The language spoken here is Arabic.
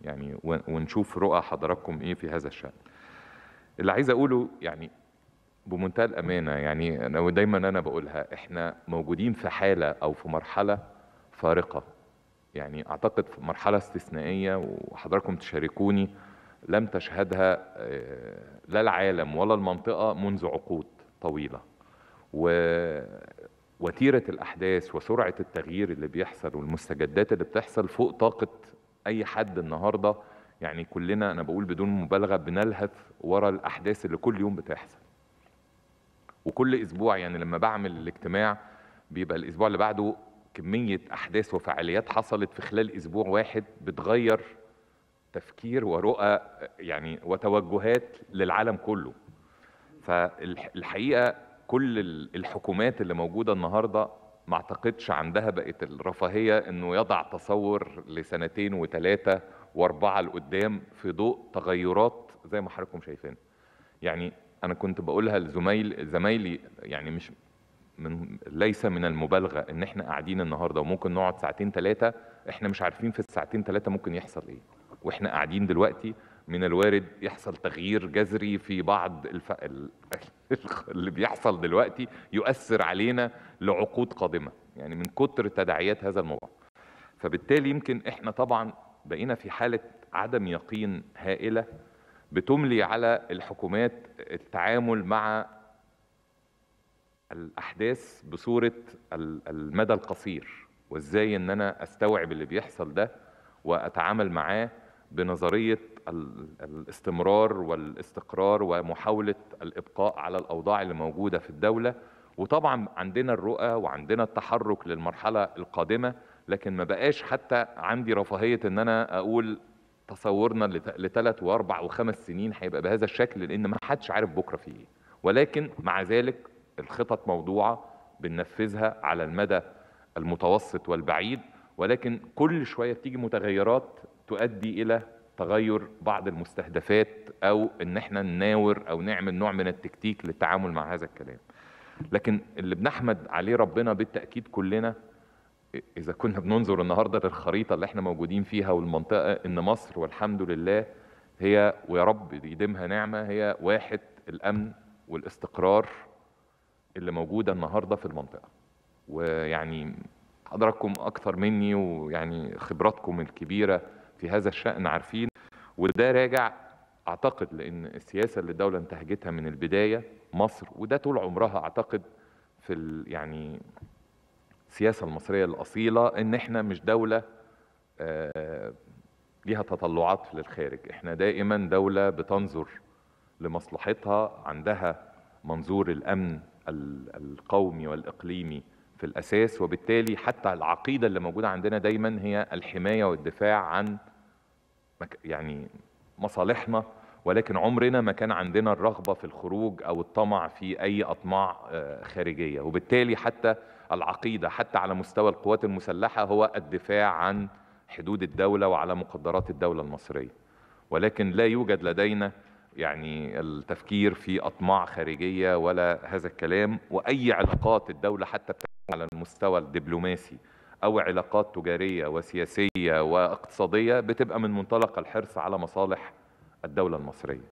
يعني ونشوف رؤى حضراتكم ايه في هذا الشان اللي عايز اقوله يعني بمنتهى الامانه يعني انا دايما انا بقولها احنا موجودين في حاله او في مرحله فارقه يعني اعتقد في مرحله استثنائيه وحضراتكم تشاركوني لم تشهدها آه، لا العالم ولا المنطقه منذ عقود طويله وتيره الاحداث وسرعه التغيير اللي بيحصل والمستجدات اللي بتحصل فوق طاقه اي حد النهارده يعني كلنا انا بقول بدون مبالغه بنلهث ورا الاحداث اللي كل يوم بتحصل وكل اسبوع يعني لما بعمل الاجتماع بيبقى الاسبوع اللي بعده كميه احداث وفعاليات حصلت في خلال اسبوع واحد بتغير تفكير ورؤى يعني وتوجهات للعالم كله فالحقيقه كل الحكومات اللي موجوده النهارده ما اعتقدش عندها بقت الرفاهيه انه يضع تصور لسنتين وثلاثه واربعه لقدام في ضوء تغيرات زي ما حضراتكم شايفين. يعني انا كنت بقولها لزمايل زمايلي يعني مش من ليس من المبالغه ان احنا قاعدين النهارده وممكن نقعد ساعتين ثلاثه احنا مش عارفين في الساعتين ثلاثه ممكن يحصل ايه. واحنا قاعدين دلوقتي من الوارد يحصل تغيير جذري في بعض الف... اللي بيحصل دلوقتي يؤثر علينا لعقود قادمه يعني من كتر تداعيات هذا الموضوع فبالتالي يمكن احنا طبعا بقينا في حاله عدم يقين هائله بتملي على الحكومات التعامل مع الاحداث بصوره المدى القصير وازاي ان انا استوعب اللي بيحصل ده واتعامل معاه بنظريه الاستمرار والاستقرار ومحاوله الابقاء على الاوضاع اللي موجوده في الدوله وطبعا عندنا الرؤى وعندنا التحرك للمرحله القادمه لكن ما بقاش حتى عندي رفاهيه ان انا اقول تصورنا لثلاث واربع وخمس سنين هيبقى بهذا الشكل لان ما حدش عارف بكره في ايه ولكن مع ذلك الخطط موضوعه بننفذها على المدى المتوسط والبعيد ولكن كل شويه بتيجي متغيرات تؤدي الى تغير بعض المستهدفات او ان احنا نناور او نعمل نوع من التكتيك للتعامل مع هذا الكلام لكن اللي بنحمد عليه ربنا بالتاكيد كلنا اذا كنا بننظر النهارده للخريطه اللي احنا موجودين فيها والمنطقه ان مصر والحمد لله هي ويا رب يديمها نعمه هي واحد الامن والاستقرار اللي موجوده النهارده في المنطقه ويعني حضراتكم اكثر مني ويعني خبراتكم الكبيره في هذا الشأن عارفين وده راجع أعتقد لأن السياسة اللي الدولة انتهجتها من البداية مصر وده طول عمرها أعتقد في يعني السياسة المصرية الأصيلة إن إحنا مش دولة آه، ليها تطلعات للخارج إحنا دائما دولة بتنظر لمصلحتها عندها منظور الأمن القومي والإقليمي في الأساس وبالتالي حتى العقيدة اللي موجودة عندنا دايما هي الحماية والدفاع عن يعني مصالحنا ولكن عمرنا ما كان عندنا الرغبة في الخروج أو الطمع في أي أطماع آه، خارجية وبالتالي حتى العقيدة حتى على مستوى القوات المسلحة هو الدفاع عن حدود الدولة وعلى مقدرات الدولة المصرية ولكن لا يوجد لدينا يعني التفكير في أطماع خارجية ولا هذا الكلام وأي علاقات الدولة حتى على المستوى الدبلوماسي أو علاقات تجارية وسياسية واقتصادية بتبقى من منطلق الحرص على مصالح الدولة المصرية